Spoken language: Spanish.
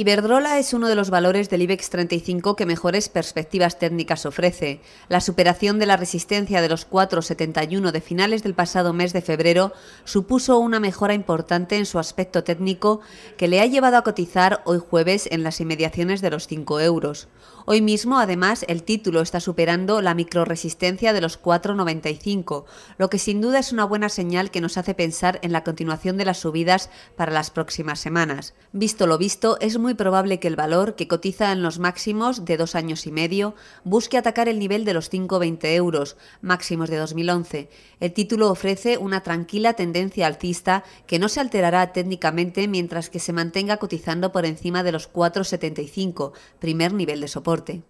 Iberdrola es uno de los valores del IBEX 35 que mejores perspectivas técnicas ofrece. La superación de la resistencia de los 4,71 de finales del pasado mes de febrero supuso una mejora importante en su aspecto técnico que le ha llevado a cotizar hoy jueves en las inmediaciones de los 5 euros. Hoy mismo, además, el título está superando la microresistencia de los 4,95, lo que sin duda es una buena señal que nos hace pensar en la continuación de las subidas para las próximas semanas. Visto lo visto, es muy muy probable que el valor, que cotiza en los máximos de dos años y medio, busque atacar el nivel de los 5,20 euros, máximos de 2011. El título ofrece una tranquila tendencia alcista que no se alterará técnicamente mientras que se mantenga cotizando por encima de los 4,75, primer nivel de soporte.